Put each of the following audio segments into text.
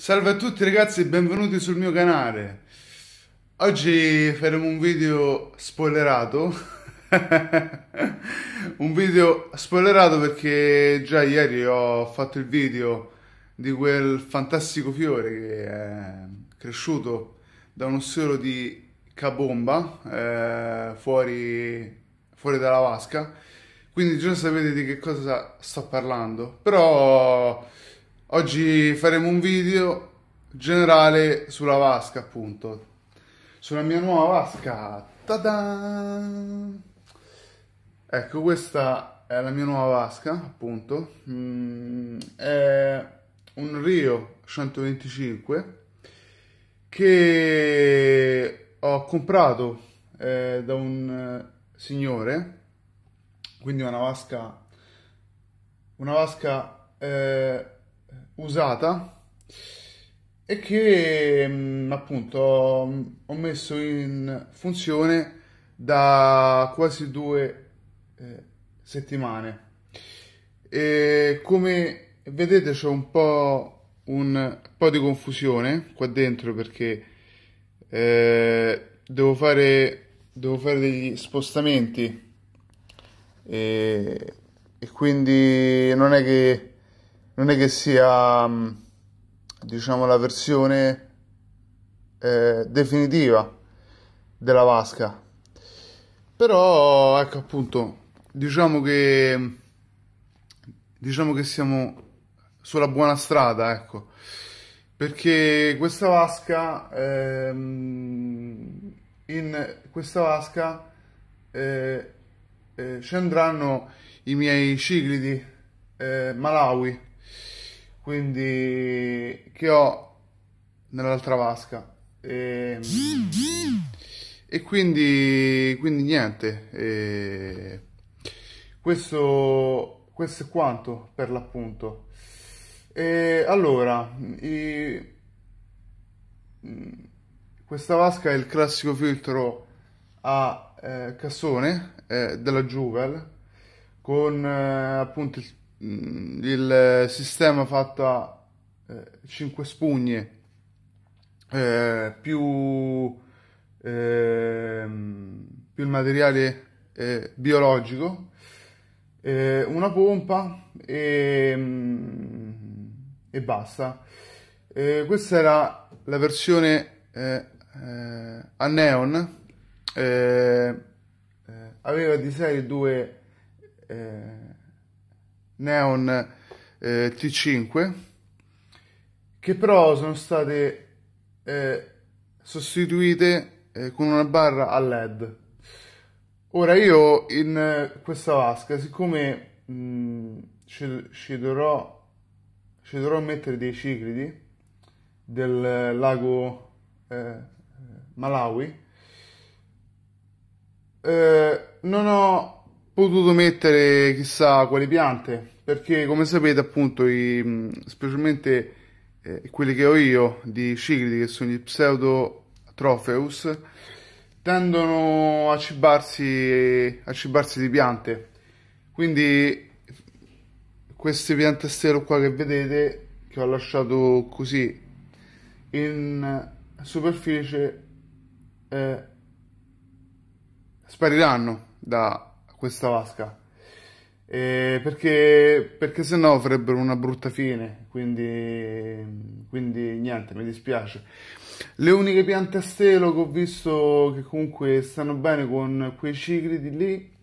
Salve a tutti ragazzi e benvenuti sul mio canale. Oggi faremo un video spoilerato. un video spoilerato perché già ieri ho fatto il video di quel fantastico fiore che è cresciuto da uno ossero di cabomba eh, fuori, fuori dalla vasca. Quindi già sapete di che cosa sto parlando. Però Oggi faremo un video generale sulla vasca, appunto. Sulla mia nuova vasca. Ta-da! Ecco, questa è la mia nuova vasca, appunto. Mm, è un Rio 125 che ho comprato eh, da un eh, signore, quindi una vasca, una vasca eh, usata e che mm, appunto ho messo in funzione da quasi due eh, settimane e come vedete c'è un po' un po' di confusione qua dentro perché eh, devo fare devo fare degli spostamenti e, e quindi non è che non è che sia mm, diciamo la versione eh, definitiva della vasca però ecco appunto diciamo che diciamo che siamo sulla buona strada ecco perché questa vasca ehm, in questa vasca eh, eh, ci andranno i miei ciclidi eh, Malawi quindi che ho nell'altra vasca e, ehm, e quindi, quindi niente e eh, questo, questo è quanto per l'appunto e allora i, questa vasca è il classico filtro a eh, cassone eh, della Juvel con eh, appunto il Mm, il sistema fatto a 5 eh, spugne eh, più, eh, più, il materiale eh, biologico, eh, una pompa e, mm, e basta. Eh, questa era la versione a neon, aveva di serie due Neon eh, T5 che però sono state eh, sostituite eh, con una barra a LED. Ora io in eh, questa vasca, siccome mh, ci, ci, dovrò, ci dovrò mettere dei ciclidi del lago eh, Malawi, eh, non ho potuto mettere chissà quali piante perché come sapete appunto i, specialmente eh, quelli che ho io di cicridi che sono gli pseudo tropheus tendono a cibarsi, a cibarsi di piante quindi queste piantastero qua che vedete che ho lasciato così in superficie eh, spariranno da questa vasca. Eh, perché, perché se no farebbero una brutta fine, quindi, quindi niente, mi dispiace. Le uniche piante a stelo che ho visto che comunque stanno bene con quei cicli di lì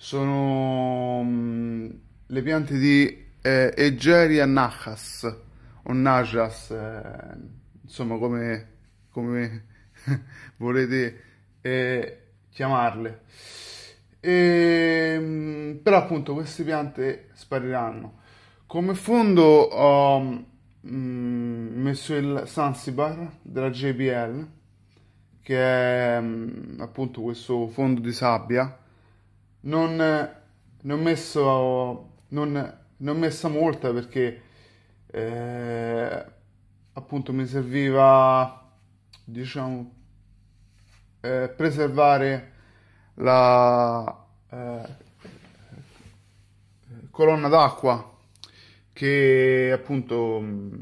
sono mm, le piante di eh, Egeria Nachas o Najas, eh, insomma come, come volete. Eh, chiamarle. E, ehm, però appunto queste piante spariranno. Come fondo ho mm, messo il Sansibar della JBL, che è mm, appunto questo fondo di sabbia. Non, ne ho messo, non, ne ho messa molta perché eh, appunto mi serviva diciamo eh, preservare la eh, colonna d'acqua che appunto mm,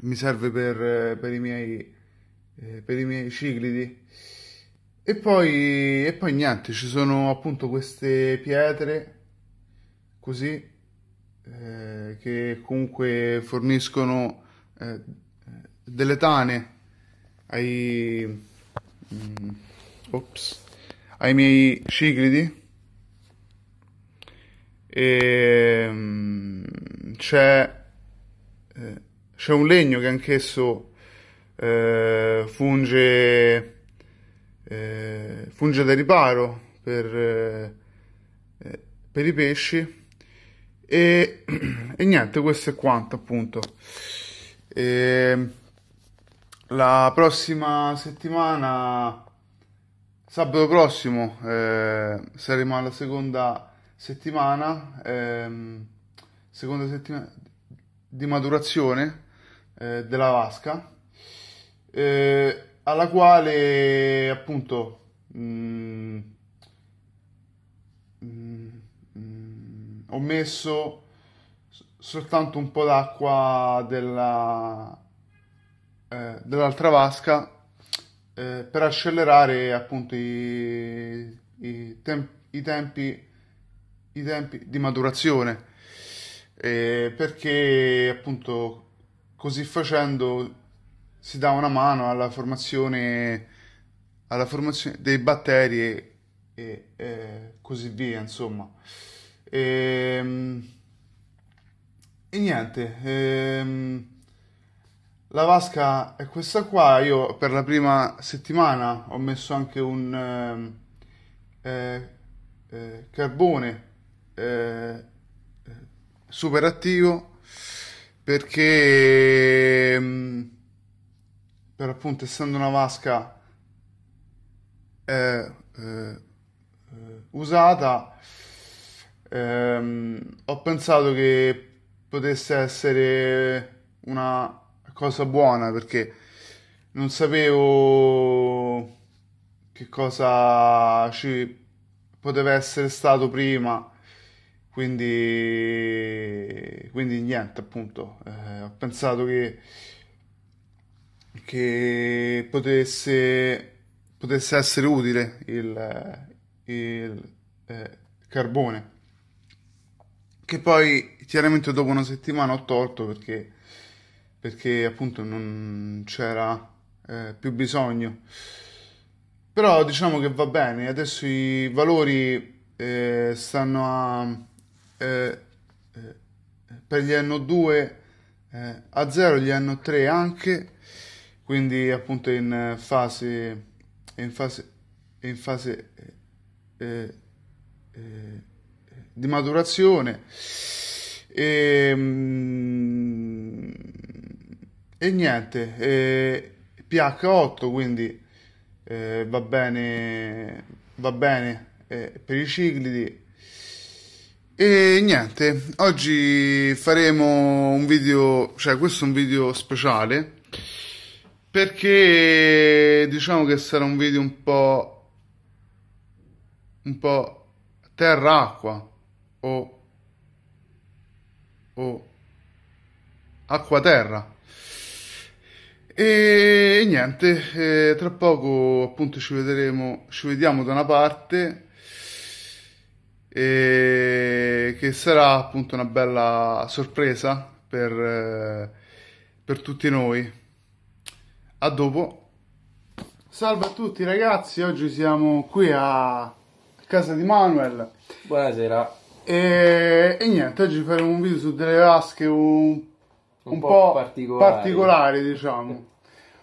mi serve per, eh, per, i miei, eh, per, i miei ciclidi e poi, e poi niente ci sono appunto queste pietre così eh, che comunque forniscono eh, delle tane ai, Mm. Mm-hmm. Ops. Ai miei ciclidi. E ehm, c'è, eh, c'è un legno che anch'esso eh, funge, eh, funge da riparo per, eh, eh per i pesci. E, e, niente, questo è quanto appunto. E, ehm, la prossima settimana, sabato prossimo, eh, saremo alla seconda settimana, ehm, seconda settimana di maturazione eh, della vasca, eh, alla quale appunto mh, mm, mh, mm, mh, mm, ho messo soltanto un po' d'acqua della eh, dell'altra vasca eh, per accelerare appunto i, i, tem- i, tempi, i tempi di maturazione eh, perché appunto così facendo si dà una mano alla formazione, alla formazione dei batteri e, e, così via insomma e, ehm, e niente ehm, la vasca è questa qua, io per la prima settimana ho messo anche un ehm, eh, eh, carbone eh, eh super attivo perché ehm, per appunto essendo una vasca eh, eh, usata ehm, ho pensato che potesse essere una cosa buona perché non sapevo che cosa ci poteva essere stato prima quindi, quindi niente appunto eh, ho pensato che, che potesse, potesse essere utile il, il eh, carbone che poi chiaramente dopo una settimana ho tolto perché perché appunto non c'era eh, più bisogno. Però diciamo che va bene, adesso i valori eh, stanno a... Eh, eh per gli NO2 eh, a 0, gli NO3 anche, quindi appunto in fase... In fase, in fase eh, di maturazione. E, ehm, mh, e niente, eh, PH8 quindi eh, va bene, va bene eh, per i ciclidi. E niente, oggi faremo un video, cioè questo è un video speciale perché diciamo che sarà un video un po' un po' terra-acqua o, o acqua-terra e, e niente, eh, tra poco appunto ci vedremo, ci vediamo da una parte eh, che sarà appunto una bella sorpresa per, eh, per tutti noi. A dopo. Salve a tutti ragazzi, oggi siamo qui a casa di Manuel. Buonasera. E, e niente, oggi faremo un video su delle vasche un un, un po', po particolari. particolari. diciamo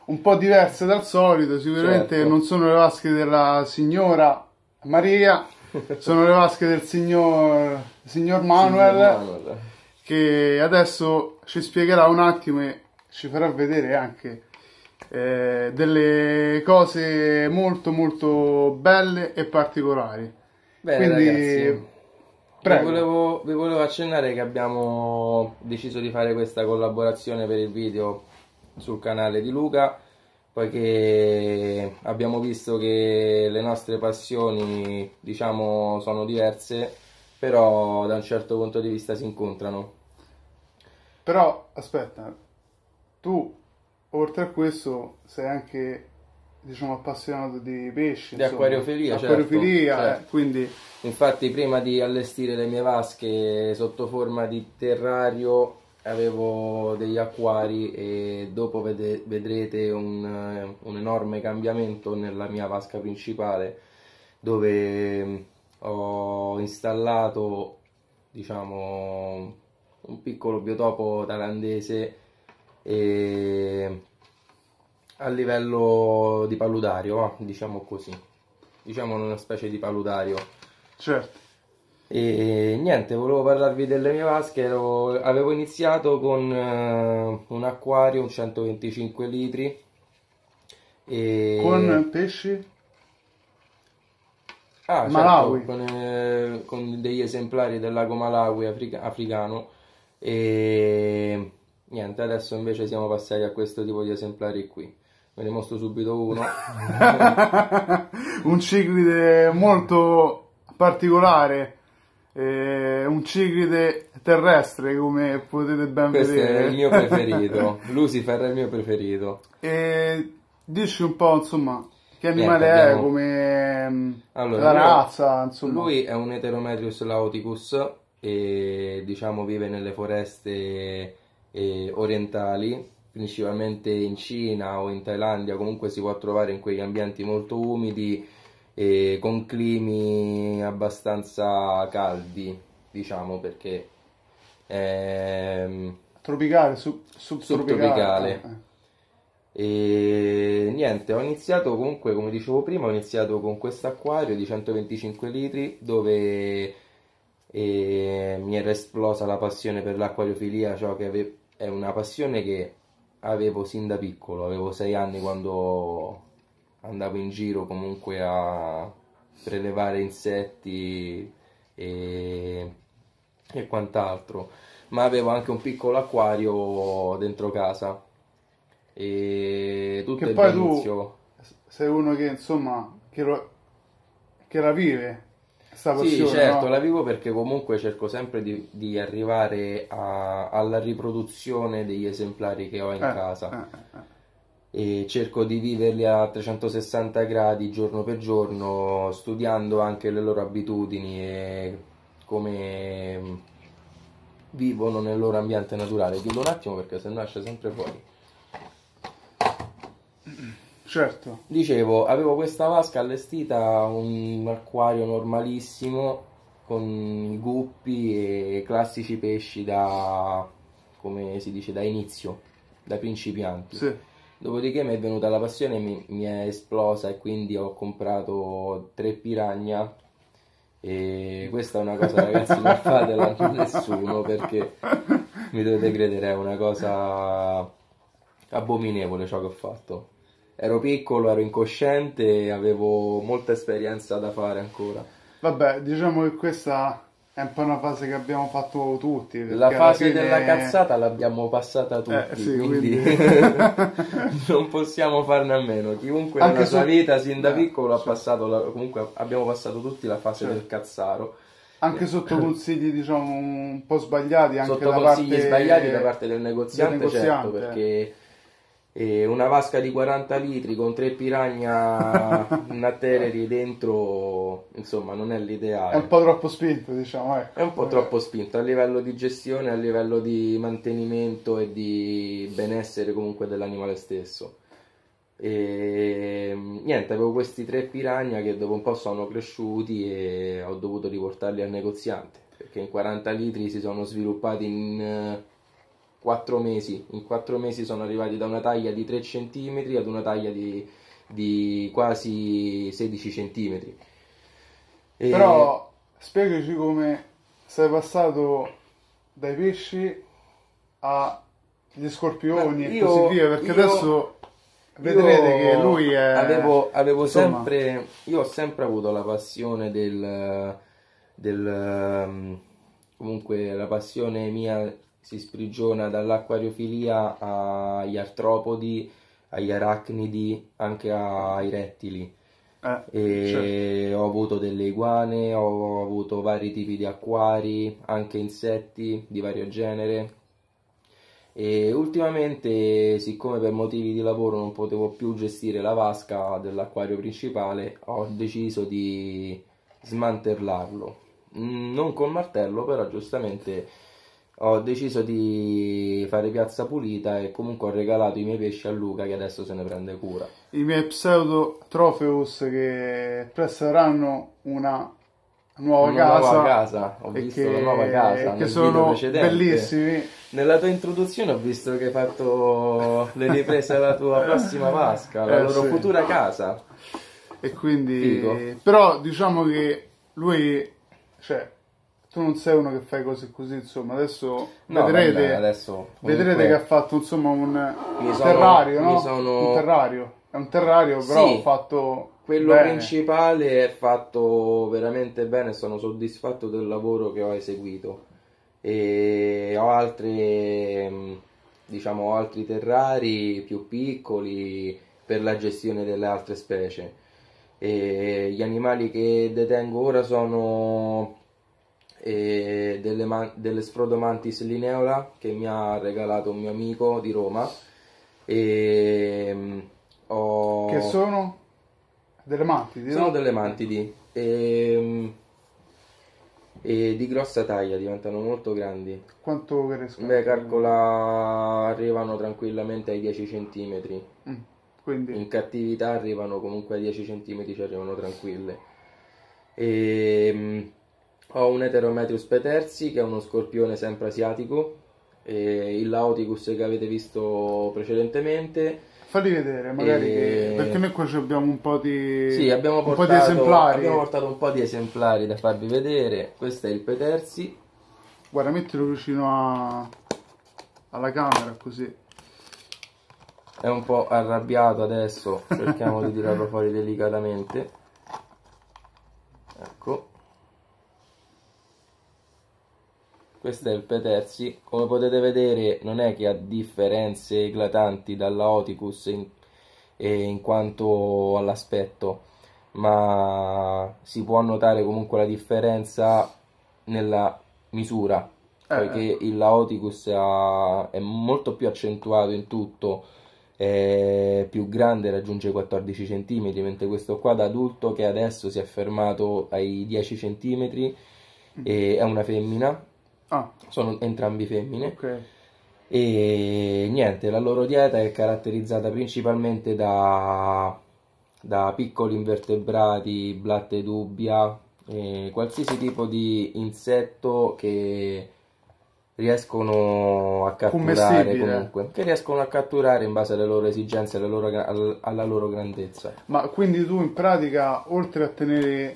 un po' diverse dal solito, sicuramente certo. non sono le vasche della signora Maria, sono le vasche del signor, signor Manuel, signor che adesso ci spiegherà un attimo e ci farà vedere anche eh, delle cose molto molto belle e particolari. Bene, Quindi, ragazzi. Vi volevo, vi volevo accennare che abbiamo deciso di fare questa collaborazione per il video sul canale di Luca poiché abbiamo visto che le nostre passioni diciamo sono diverse però da un certo punto di vista si incontrano però aspetta tu oltre a questo sei anche diciamo appassionato di pesci di insomma. acquariofilia, certo, acquariofilia certo, certo. quindi infatti prima di allestire le mie vasche sotto forma di terrario avevo degli acquari e dopo vede, vedrete un, un, enorme cambiamento nella mia vasca principale dove mm, ho installato diciamo un piccolo biotopo thailandese e a livello di paludario diciamo così diciamo una specie di paludario certo e niente, volevo parlarvi delle mie vasche. Ero, avevo iniziato con eh, un acquario, 125 litri. E... Con pesci? Ah, certo, Malawi. Certo, con, eh, con, degli esemplari del lago Malawi africano. E niente, adesso invece siamo passati a questo tipo di esemplari qui. Ve ne mostro subito uno. un ciclide molto particolare eh, un cigride terrestre come potete ben Questo vedere. Questo è il mio preferito, Lucifer è il mio preferito. E dici un po' insomma che animale Niente, abbiamo... è, come allora, la razza insomma. Lui è un Heterometrius lauticus e diciamo vive nelle foreste eh, orientali principalmente in Cina o in Thailandia comunque si può trovare in quegli ambienti molto umidi eh, con climi abbastanza caldi, diciamo perché... Ehm, tropicale, sub, subtropicale. subtropicale. E niente, ho iniziato comunque, come dicevo prima, ho iniziato con questo acquario di 125 litri dove eh, mi era esplosa la passione per l'acquariofilia, ciò cioè che è una passione che avevo sin da piccolo, avevo 6 anni quando andavo in giro comunque a prelevare insetti e, e quant'altro ma avevo anche un piccolo acquario dentro casa e tutto che poi inizio... tu sei uno che insomma che, lo, che la vive questa passione sì certo no? la vivo perché comunque cerco sempre di, di arrivare a, alla riproduzione degli esemplari che ho in eh, casa eh, eh, eh e cerco di viverli a 360 gradi giorno per giorno studiando anche le loro abitudini e come vivono nel loro ambiente naturale. Chiudo un attimo perché se no esce sempre fuori. Certo. Dicevo, avevo questa vasca allestita, un acquario normalissimo con guppi e classici pesci da, come si dice, da inizio, da principianti. Sì Dopodiché mi è venuta la passione, mi, mi è esplosa e quindi ho comprato tre piragna e questa è una cosa ragazzi non fatela a nessuno perché mi dovete credere è una cosa abominevole ciò che ho fatto. Ero piccolo, ero incosciente e avevo molta esperienza da fare ancora. Vabbè, diciamo che questa è un po' una fase che abbiamo fatto tutti. La fase fine... della cazzata l'abbiamo passata tutti, eh, sì, quindi, quindi... non possiamo farne a meno. Chiunque Anche nella sua vita, sin da eh, piccolo, cioè... ha passato la... comunque abbiamo passato tutti la fase cioè. del cazzaro anche eh. sotto consigli diciamo un po' sbagliati anche sotto da consigli parte... sbagliati da parte del negoziante, del negoziante certo eh. perché una vasca di 40 litri con tre piragna nattereri dentro, insomma, non è l'ideale. È un po' troppo spinto, diciamo. Ecco. È un po' troppo spinto a livello di gestione, a livello di mantenimento e di benessere comunque dell'animale stesso. E niente, avevo questi tre piragna che dopo un po' sono cresciuti e ho dovuto riportarli al negoziante perché in 40 litri si sono sviluppati in 4 mesi. In quattro mesi sono arrivati da una taglia di 3 cm ad una taglia di, di quasi 16 cm. E... Però spiegaci come sei passato dai pesci agli scorpioni io, e così via, perché io, adesso vedrete che lui è... Avevo, avevo sempre... Io ho sempre avuto la passione del... del ehm, comunque la passione mia si sprigiona dall'acquariofilia agli artropodi, agli arachnidi, anche ai rettili. Eh, e certo. ho avuto delle iguane, ho avuto vari tipi di acquari, anche insetti di vario genere. E ultimamente, siccome per motivi di lavoro non potevo più gestire la vasca dell'acquario principale, ho deciso di smantellarlo. Mm, non col martello, però giustamente ho deciso di fare piazza pulita e comunque ho regalato i miei pesci a Luca che adesso se ne prende cura. I miei pseudo Trofeus che presteranno una nuova una casa. Nuova casa, ho visto che, la nuova casa. Che sono bellissimi. Nella tua introduzione ho visto che hai fatto le riprese alla tua prossima vasca, la eh, loro sì. futura casa. E quindi... Figo. Però diciamo che lui... Cioè, tu non sei uno che fai cose così, insomma, adesso no, vedrete, vabbè, adesso, vedrete che ha fatto insomma un, un sono, terrario, no? Sono... Un terrario, è un terrario, però sì, fatto Quello bene. principale è fatto veramente bene, sono soddisfatto del lavoro che ho eseguito. E ho altre, mm, diciamo, altri terrari più piccoli per la gestione delle altre specie. E gli animali che detengo ora sono e delle, man- delle Sprodomantis lineola che mi ha regalato un mio amico di Roma. E mm, ho... Che sono? Delle mantidi? Sono delle mantidi. E, mm, e, di grossa taglia, diventano molto grandi. Quanto crescono? Beh, calcola, arrivano tranquillamente ai 10 cm. Mm, quindi... In cattività arrivano comunque ai 10 cm, ci arrivano tranquille. E ho un Heterometrius peterzi che è uno scorpione sempre asiatico, il Lauticus che avete visto precedentemente. Fatti vedere, magari, e... che... perché noi qua abbiamo un po' di, sì, abbiamo portato, po di esemplari. Abbiamo portato un po' di esemplari da farvi vedere. Questo è il Peterzi. Guarda, mettilo vicino a... alla camera, così. È un po' arrabbiato adesso, cerchiamo di tirarlo fuori delicatamente. questo è il Petersi, come potete vedere non è che ha differenze eclatanti dalla Oticus in, in quanto all'aspetto, ma si può notare comunque la differenza nella misura, eh. perché ecco. il Laoticus ha, è molto più accentuato in tutto, è più grande, raggiunge 14 cm, mentre questo qua da adulto che adesso si è fermato ai 10 cm mm. è una femmina Ah. Sono entrambi femmine. Okay. E niente, la loro dieta è caratterizzata principalmente da, da piccoli invertebrati, blatte dubbia, eh, qualsiasi tipo di insetto che riescono a catturare comunque, che riescono a catturare in base alle loro esigenze, alle loro, alla loro grandezza. Ma quindi tu in pratica, oltre a tenere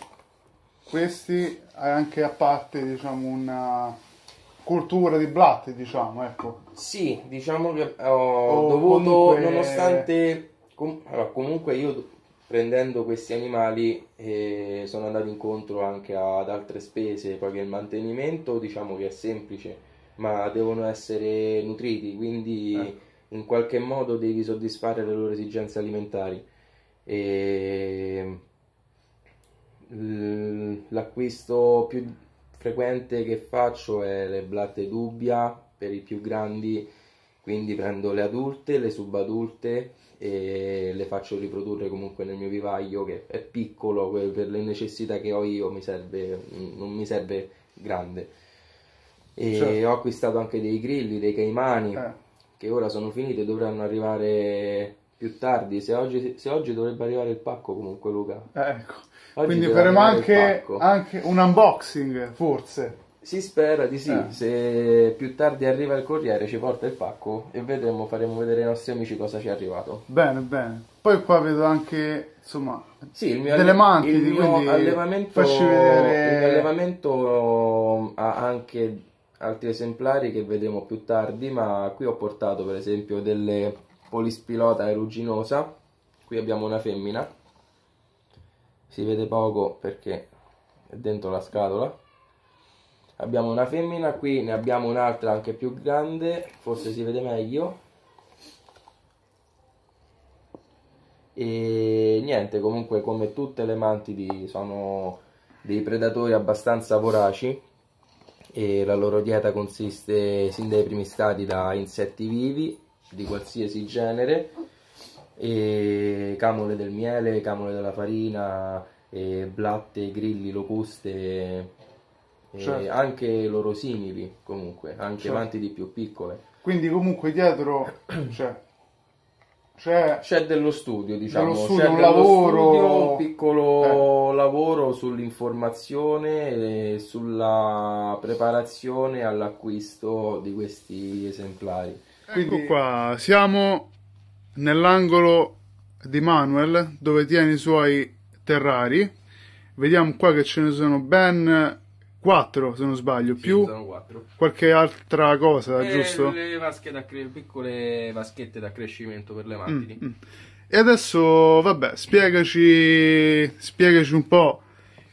questi, hai anche a parte diciamo una cultura di Blatt, diciamo, ecco. Sì, diciamo che ho o dovuto, comunque... nonostante... Com- allora, comunque io prendendo questi animali eh, sono andato incontro anche ad altre spese, perché il mantenimento diciamo che è semplice, ma devono essere nutriti, quindi eh. in qualche modo devi soddisfare le loro esigenze alimentari. E... L'acquisto più frequente che faccio è le blatte dubbia per i più grandi, quindi prendo le adulte, le subadulte e le faccio riprodurre comunque nel mio vivaio che è piccolo per le necessità che ho io, mi serve, non mi serve grande. E certo. ho acquistato anche dei grilli, dei caimani eh. che ora sono finiti, dovranno arrivare più tardi. Se oggi, se oggi, dovrebbe arrivare il pacco, comunque, Luca. Eh, ecco. Oggi Quindi faremo anche, anche, un unboxing, forse. Si spera di sì. Eh. Se più tardi arriva il corriere, ci porta il pacco e vedremo, faremo vedere ai nostri amici cosa ci è arrivato. Bene, bene. Poi qua vedo anche, insomma, sì, il mio, delle mantide, il mio allevamento, facci vedere... Il mio allevamento ha anche altri esemplari che vedremo più tardi, ma qui ho portato per esempio delle polispilota e rugginosa. Qui abbiamo una femmina, si vede poco perché è dentro la scatola. Abbiamo una femmina, qui ne abbiamo un'altra anche più grande, forse si vede meglio. E niente, comunque come tutte le mantidi sono dei predatori abbastanza voraci e la loro dieta consiste sin dai primi stadi da insetti vivi di qualsiasi genere, e camole del miele, camole della farina, blatte, grilli, locuste, certo. anche loro simili comunque, anche certo. avanti di più piccole. Quindi comunque dietro c'è c'è, dello studio, diciamo, dello studio, c'è un lavoro... Studio, un eh. piccolo eh. lavoro sull'informazione e sulla preparazione all'acquisto di questi esemplari. Ecco Quindi... Ecco qua, siamo nell'angolo di Manuel dove tiene i suoi terrari. Vediamo qua che ce ne sono ben quattro, se non sbaglio, sì, più qualche altra cosa, e eh, giusto? Le da piccole vaschette da crescimento per le mm, macchine. Mm, mm. E adesso, vabbè, spiegaci, spiegaci un po'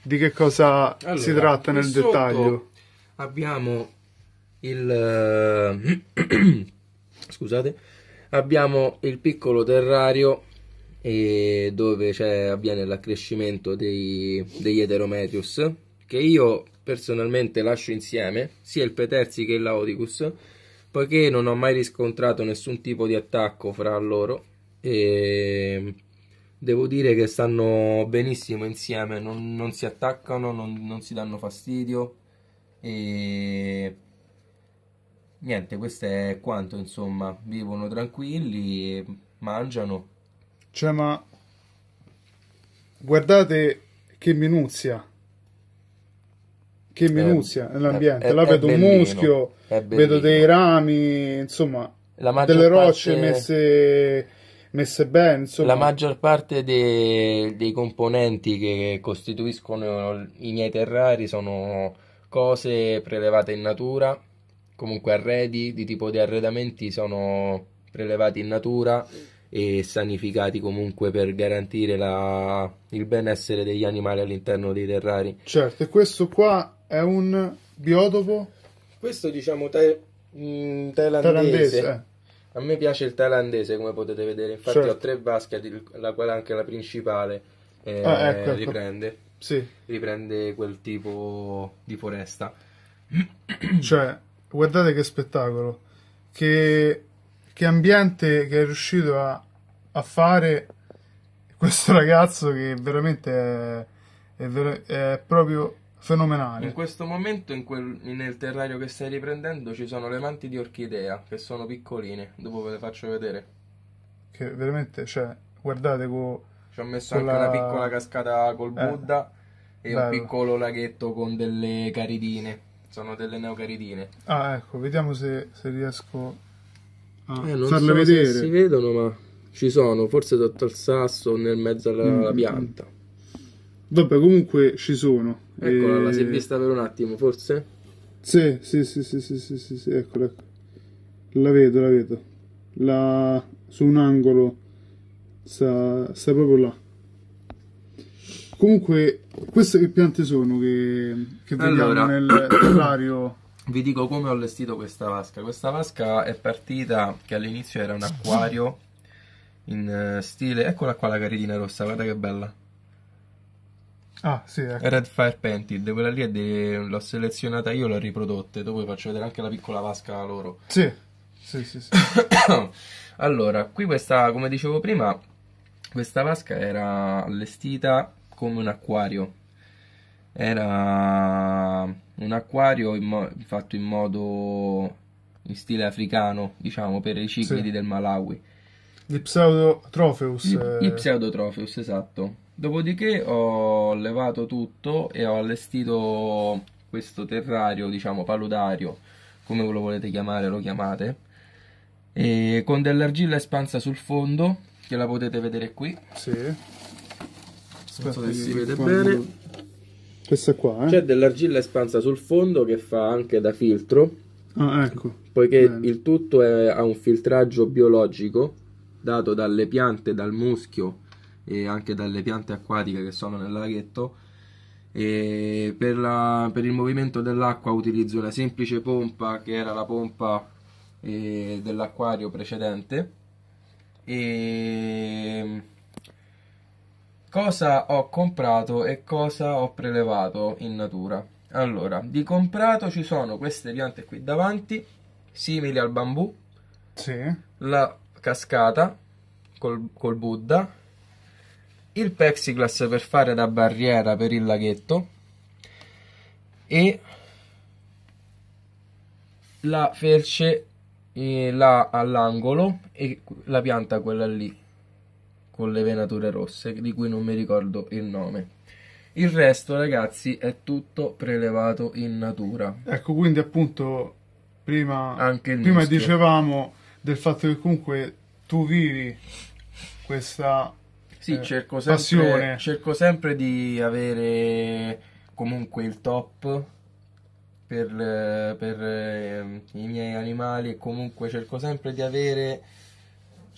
di che cosa allora, si tratta nel dettaglio. Abbiamo il scusate abbiamo il piccolo terrario eh, dove avviene l'accrescimento dei, degli heterometrius che io personalmente lascio insieme sia il Peterzi che il Laodicus poiché non ho mai riscontrato nessun tipo di attacco fra loro e devo dire che stanno benissimo insieme non, non si attaccano non, non si danno fastidio e niente, questo è quanto, insomma, vivono tranquilli, mangiano. Cioè, ma guardate che minuzia. Che minuzia eh, nell'ambiente. È, è, Là vedo un muschio, vedo dei rami, insomma, delle rocce parte... messe messe bene. Insomma. La maggior parte dei, dei, componenti che costituiscono i miei terrari sono cose prelevate in natura comunque arredi di tipo di arredamenti sono prelevati in natura e sanificati comunque per garantire la, il benessere degli animali all'interno dei terrari. Certo, e questo qua è un biotopo? Questo diciamo te, mh, mm, thailandese. thailandese. Eh. A me piace il thailandese come potete vedere, infatti certo. ho tre vasche, la quale anche la principale eh, ah, ecco, ecco. riprende, ecco. Sì. riprende quel tipo di foresta. Cioè, guardate che spettacolo, che, che ambiente che è riuscito a, a, fare questo ragazzo che veramente è, è, ver è proprio fenomenale. In questo momento in quel, nel terrario che stai riprendendo ci sono le manti di orchidea che sono piccoline, dopo ve le faccio vedere. Che veramente, cioè, guardate co, Ci ho messo anche una piccola cascata col eh, Buddha eh, e bello. un piccolo laghetto con delle caridine sono delle neocaridine. Ah, ecco, vediamo se, se riesco a eh, farle so vedere. si vedono, ma ci sono, forse sotto il sasso o nel mezzo alla, mm. alla mm. pianta. Vabbè, comunque ci sono. Eccola, e... Eh, la si è vista per un attimo, forse? Sì, sì, sì, sì, sì, sì, sì, sì eccola, ecco. La vedo, la vedo. La... Su un angolo sta, sta proprio là. Comunque, queste che piante sono che, che vediamo allora, nel terrario? Vi dico come ho allestito questa vasca. Questa vasca è partita che all'inizio era un acquario in eh, stile... Eccola qua la caritina rossa, guarda che bella. Ah, sì, ecco. Red Fire Painted, quella lì de... l'ho selezionata io, l'ho riprodotta. Dopo vi faccio vedere anche la piccola vasca loro. Sì, sì, sì. sì. allora, qui questa, come dicevo prima, questa vasca era allestita come un acquario. Era un acquario in fatto in modo in stile africano, diciamo, per i ciclidi sì. del Malawi. Gli Pseudotropheus. Gli, gli eh. Pseudotropheus, esatto. Dopodiché ho levato tutto e ho allestito questo terrario, diciamo, paludario, come lo volete chiamare, lo chiamate, e con dell'argilla espansa sul fondo, che la potete vedere qui. Sì non so se si vede bene questa qua eh? c'è dell'argilla espansa sul fondo che fa anche da filtro ah, ecco. poiché bene. il tutto è, ha un filtraggio biologico dato dalle piante dal muschio e anche dalle piante acquatiche che sono nel laghetto e per, la, per il movimento dell'acqua utilizzo una semplice pompa che era la pompa eh, dell'acquario precedente e cosa ho comprato e cosa ho prelevato in natura. Allora, di comprato ci sono queste piante qui davanti, simili al bambù, sì. la cascata col, col Buddha, il pexiglass per fare da barriera per il laghetto e la felce eh, là all'angolo e la pianta quella lì con le venature rosse, di cui non mi ricordo il nome. Il resto, ragazzi, è tutto prelevato in natura. Ecco, quindi appunto prima, prima dicevamo del fatto che comunque tu vivi questa sì, eh, cerco sempre, passione. Cerco sempre di avere comunque il top per, per ehm, i miei animali e comunque cerco sempre di avere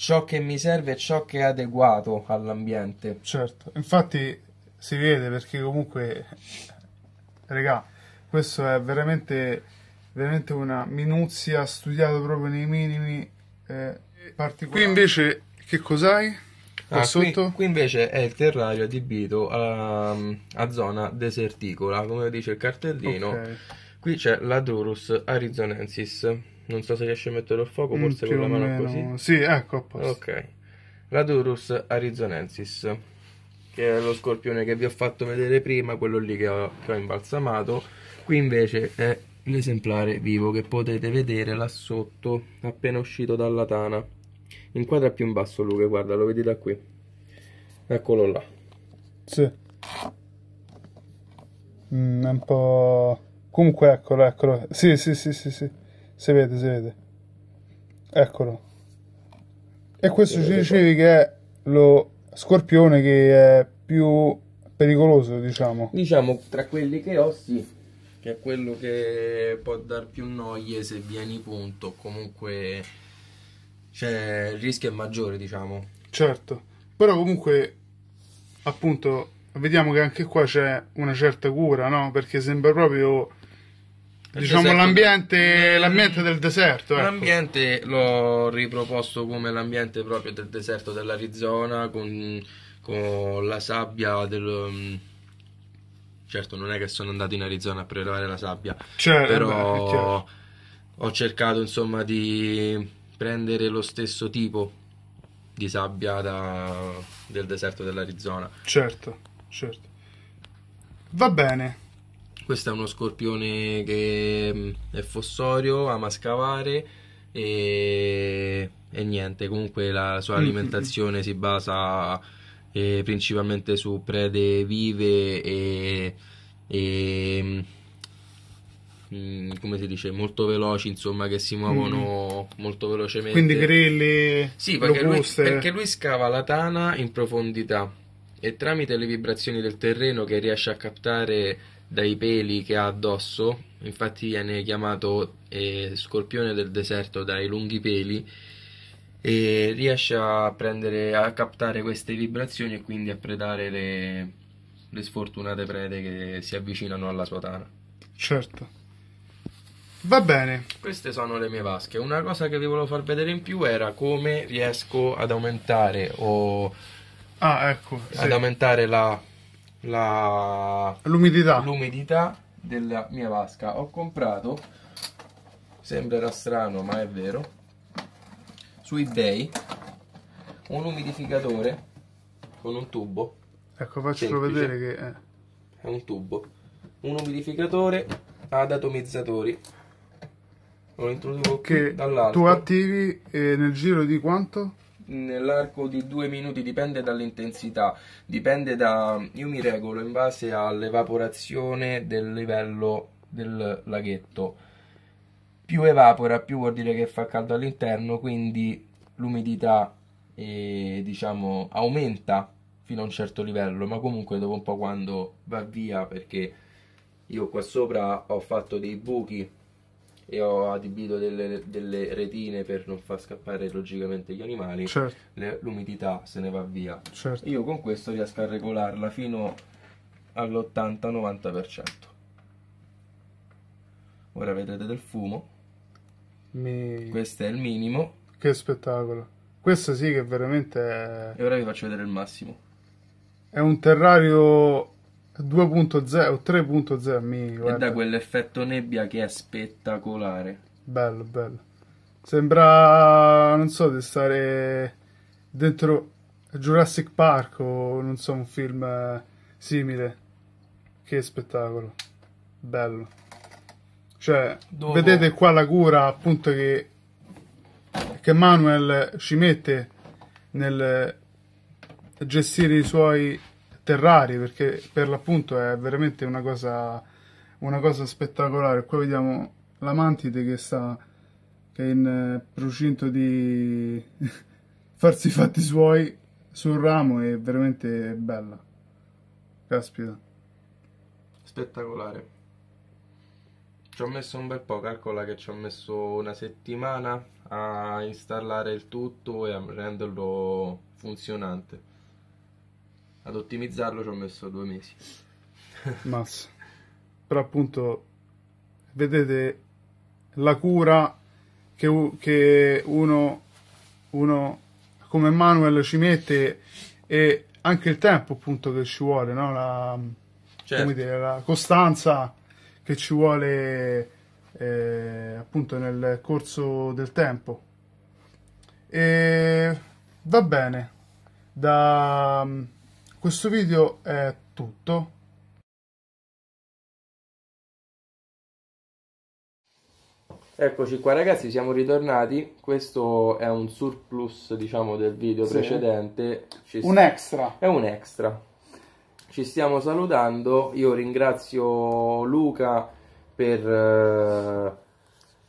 ciò che mi serve e ciò che è adeguato all'ambiente. Certo, infatti si vede perché comunque, regà, questo è veramente, veramente una minuzia studiata proprio nei minimi eh, particolari. Qui invece che cos'hai? Ah, qui, qui, invece è il terrario adibito a, a, zona deserticola, come dice il cartellino. Okay. Qui c'è la Dorus arizonensis. Non so se riesce a mettere il fuoco, mm, forse mm, con la mano meno. così. Sì, ecco, a posto. Ok. Radurus arizonensis, che è lo scorpione che vi ho fatto vedere prima, quello lì che ho, che ho imbalsamato. Qui invece è l'esemplare vivo che potete vedere là sotto, appena uscito dalla tana. Inquadra più in basso, Luca, guarda, lo vedi da qui. Eccolo là. Sì. Mm, è un po'... Comunque, eccolo, eccolo. Sì, sì, sì, sì, sì. Si vede, si vede. Eccolo. E questo ci dicevi che è lo scorpione che è più pericoloso, diciamo. Diciamo, tra quelli che ho, sì. Che è quello che può dar più noie se vieni punto. Comunque, cioè, il rischio è maggiore, diciamo. Certo. Però comunque, appunto, vediamo che anche qua c'è una certa cura, no? Perché sembra proprio Diciamo l'ambiente, mm. l'ambiente, del deserto. Ecco. L'ambiente l'ho riproposto come l'ambiente proprio del deserto dell'Arizona con, con la sabbia del... Mm, certo, non è che sono andato in Arizona a prelevare la sabbia, certo, però beh, ho cercato insomma di prendere lo stesso tipo di sabbia da, del deserto dell'Arizona. Certo, certo. Va bene. Questo è uno scorpione che mm, è fossorio, ama scavare e, e niente, comunque la sua mm, mm, alimentazione si basa eh, principalmente su prede vive e, e come si dice molto veloci insomma che si muovono mm. molto velocemente quindi grelli sì perché lui, perché lui scava la tana in profondità e tramite le vibrazioni del terreno che riesce a captare dai peli che ha addosso, infatti viene chiamato eh, scorpione del deserto dai lunghi peli e riesce a, prendere, a captare queste vibrazioni e quindi a predare le, le sfortunate prede che si avvicinano alla sua tana. Certo. Va bene. Queste sono le mie vasche. Una cosa che vi volevo far vedere in più era come riesco ad aumentare o ah, ecco, ad sì. aumentare la la... l'umidità. l'umidità della mia vasca. Ho comprato, sembrerà strano ma è vero, su eBay un umidificatore con un tubo. Ecco, faccio vedere che è. Eh. È un tubo. Un umidificatore ad atomizzatori. Lo introduco che dall'alto. Tu attivi eh, nel giro di quanto? nell'arco di due minuti, dipende dall'intensità, dipende da... io mi regolo in base all'evaporazione del livello del laghetto. Più evapora, più vuol dire che fa caldo all'interno, quindi l'umidità eh, diciamo aumenta fino a un certo livello, ma comunque dopo un po' quando va via perché io qua sopra ho fatto dei buchi e ho adibito delle, delle retine per non far scappare logicamente gli animali, certo. l'umidità se ne va via. Certo. Io con questo riesco a regolarla fino all'80-90%. Ora vedrete del fumo. Mi... Questo è il minimo. Che spettacolo. Questo sì che veramente è... E ora vi faccio vedere il massimo. È un terrario 2.0, o 3.0 mi guarda. E da quell'effetto nebbia che è spettacolare. Bello, bello. Sembra, non so, di stare dentro Jurassic Park o non so, un film eh, simile. Che spettacolo. Bello. Cioè, Dopo. vedete qua la cura appunto che, che Manuel ci mette nel gestire i suoi sotterrari perché per l'appunto è veramente una cosa, una cosa spettacolare. Qua vediamo la mantide che sta che è in eh, procinto di farsi i fatti suoi sul ramo è veramente bella. Caspita. Spettacolare. Ci ho messo un bel po', calcola che ci ho messo una settimana a installare il tutto e a renderlo funzionante ad ottimizzarlo ci ho messo due mesi. Mazza. Però appunto, vedete la cura che, che uno, uno, come Manuel ci mette e anche il tempo appunto che ci vuole, no? la, certo. dire, la costanza che ci vuole eh, appunto nel corso del tempo. E va bene. Da, questo video è tutto. Eccoci qua ragazzi, siamo ritornati, questo è un surplus diciamo del video sì. precedente. Ci un extra. È un extra. Ci stiamo salutando, io ringrazio Luca per eh,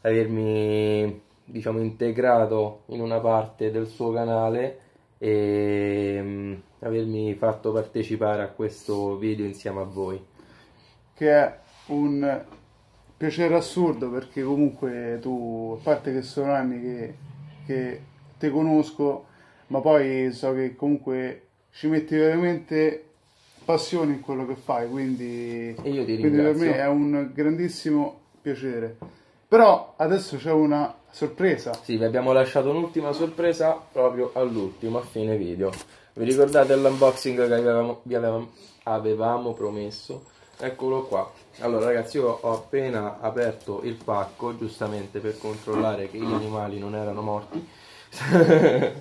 avermi diciamo integrato in una parte del suo canale e ehm, avermi fatto partecipare a questo video insieme a voi. Che è un piacere assurdo perché comunque tu, a parte che sono anni che, che te conosco, ma poi so che comunque ci metti veramente passione in quello che fai, quindi, quindi per me è un grandissimo piacere. Però adesso c'è una sorpresa. Sì, vi abbiamo lasciato un'ultima sorpresa proprio all'ultimo, a fine video. Vi ricordate l'unboxing che avevamo, vi avevamo, avevamo promesso? Eccolo qua. Allora ragazzi, io ho appena aperto il pacco, giustamente per controllare che gli animali non erano morti.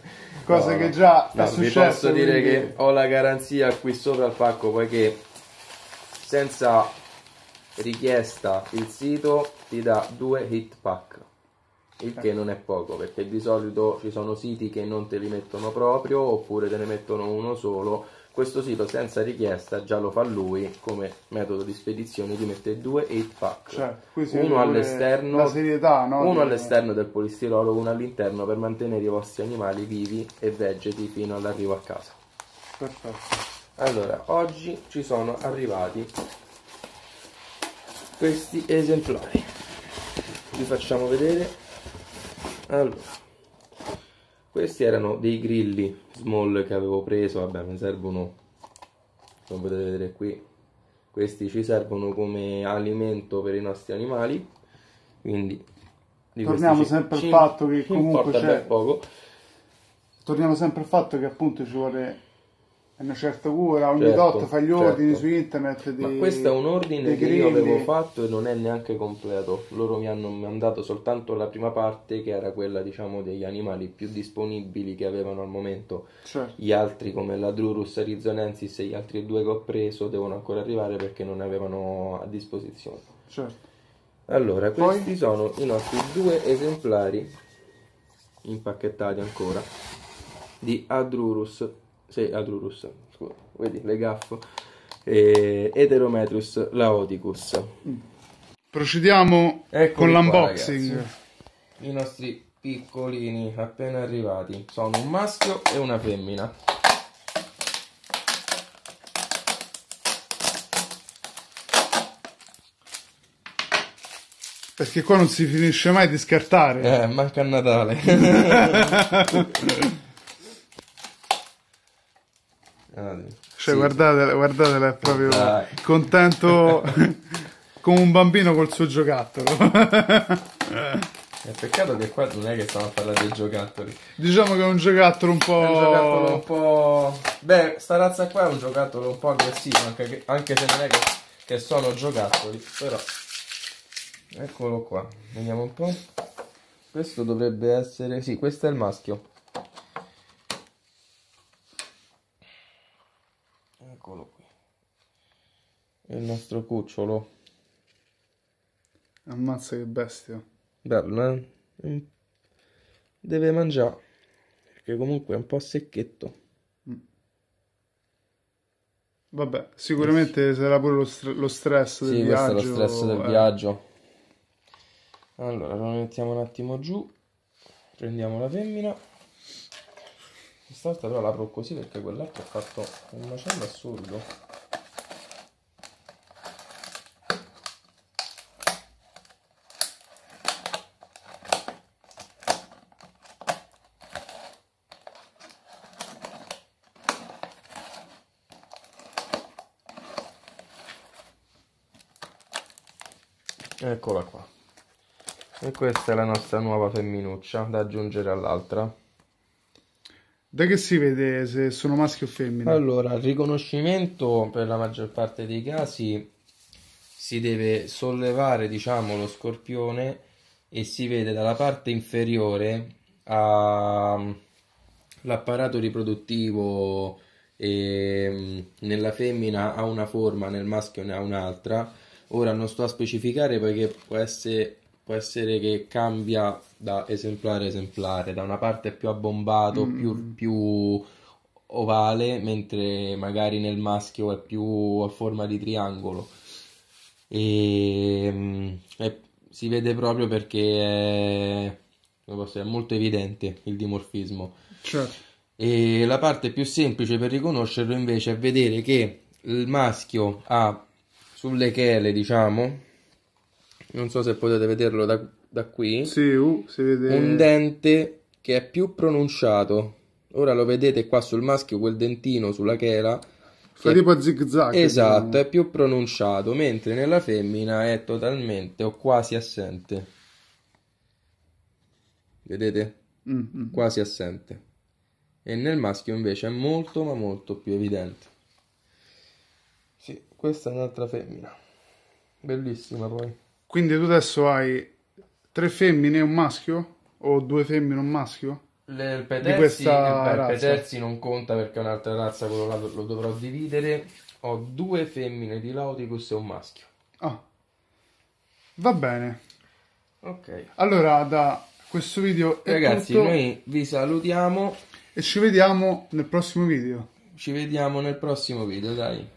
Cosa no, che già no, è successo. Vi posso quindi... dire che ho la garanzia qui sopra il pacco, poiché senza richiesta il sito ti dà due hit pack il che non è poco perché di solito ci sono siti che non te li mettono proprio oppure te ne mettono uno solo questo sito senza richiesta già lo fa lui come metodo di spedizione ti mette due hit pack cioè, uno all'esterno serietà, no? uno all'esterno del polistirolo uno all'interno per mantenere i vostri animali vivi e vegeti fino all'arrivo a casa perfetto allora oggi ci sono arrivati questi esemplari vi facciamo vedere allora questi erano dei grilli small che avevo preso vabbè mi servono come potete vedere qui questi ci servono come alimento per i nostri animali quindi torniamo sempre al fatto che comunque c'è poco torniamo sempre al fatto che appunto ci vuole una certa cura, ogni certo, tot fa gli certo. ordini su internet. Dei, Ma questo è un ordine che io avevo fatto e non è neanche completo. Loro mi hanno mandato soltanto la prima parte, che era quella diciamo degli animali più disponibili che avevano al momento. Certo. Gli altri, come la Drurus arizonensis e gli altri due che ho preso, devono ancora arrivare perché non ne avevano a disposizione. Certo. Allora, Poi... questi sono i nostri due esemplari impacchettati ancora di Adrurus sì, Aturus, scusa, vedi, le gaffo. E Heterometrus Laoticus. Mm. Procediamo Eccoli con l'unboxing. I nostri piccolini appena arrivati sono un maschio e una femmina. Perché qua non si finisce mai di scartare. Eh, manca a Natale. Cioè, sì. guardatela, guardatela, è proprio Dai. con tanto come un bambino col suo giocattolo. è peccato che qua non è che stiamo a parlare dei giocattoli. Diciamo che è un giocattolo un po'. È un giocattolo un po'. Beh, sta razza qua è un giocattolo un po' aggressivo, anche, anche se non è che, che sono giocattoli, però. Eccolo qua, vediamo un po'. Questo dovrebbe essere. Sì, questo è il maschio. il nostro cucciolo. Ammazza che bestia. Bello, eh? Mm. Deve mangiare, perché comunque è un po' secchetto. Mm. Vabbè, sicuramente sarà pure lo, st lo stress del sì, viaggio. Sì, lo stress del eh. viaggio. Allora, lo mettiamo un attimo giù. Prendiamo la femmina. Questa volta però l'apro così perché quell'altro ha fatto un macello assurdo. eccola qua e questa è la nostra nuova femminuccia da aggiungere all'altra da che si vede se sono maschi o femmine? Allora, il riconoscimento per la maggior parte dei casi si deve sollevare, diciamo, lo scorpione e si vede dalla parte inferiore all'apparato mm, riproduttivo mm, nella femmina ha una forma, nel maschio ne ha un'altra Ora non sto a specificare perché può essere, può essere che cambia da esemplare a esemplare, da una parte è più abbombato, mm. più, più ovale, mentre magari nel maschio è più a forma di triangolo. E, ehm, è, si vede proprio perché è, è, molto evidente il dimorfismo. Certo. E la parte più semplice per riconoscerlo invece è vedere che il maschio ha sulle chele, diciamo. Non so se potete vederlo da, da qui. Sì, uh, si vede. Un dente che è più pronunciato. Ora lo vedete qua sul maschio, quel dentino sulla chela. Fa tipo a zig zag. Esatto, diciamo. è più pronunciato, mentre nella femmina è totalmente o quasi assente. Vedete? Mm -hmm. Quasi assente. E nel maschio invece è molto ma molto più evidente. Questa è un'altra femmina. Bellissima poi. Quindi tu adesso hai tre femmine e un maschio? O due femmine e un maschio? Le, il Peterzi, eh, il Peterzi non conta perché è un'altra razza, quello là lo dovrò dividere. Ho due femmine di Laudicus e un maschio. Ah, va bene. Ok. Allora, da questo video è Ragazzi, tutto. noi vi salutiamo. E ci vediamo nel prossimo video. Ci vediamo nel prossimo video, dai.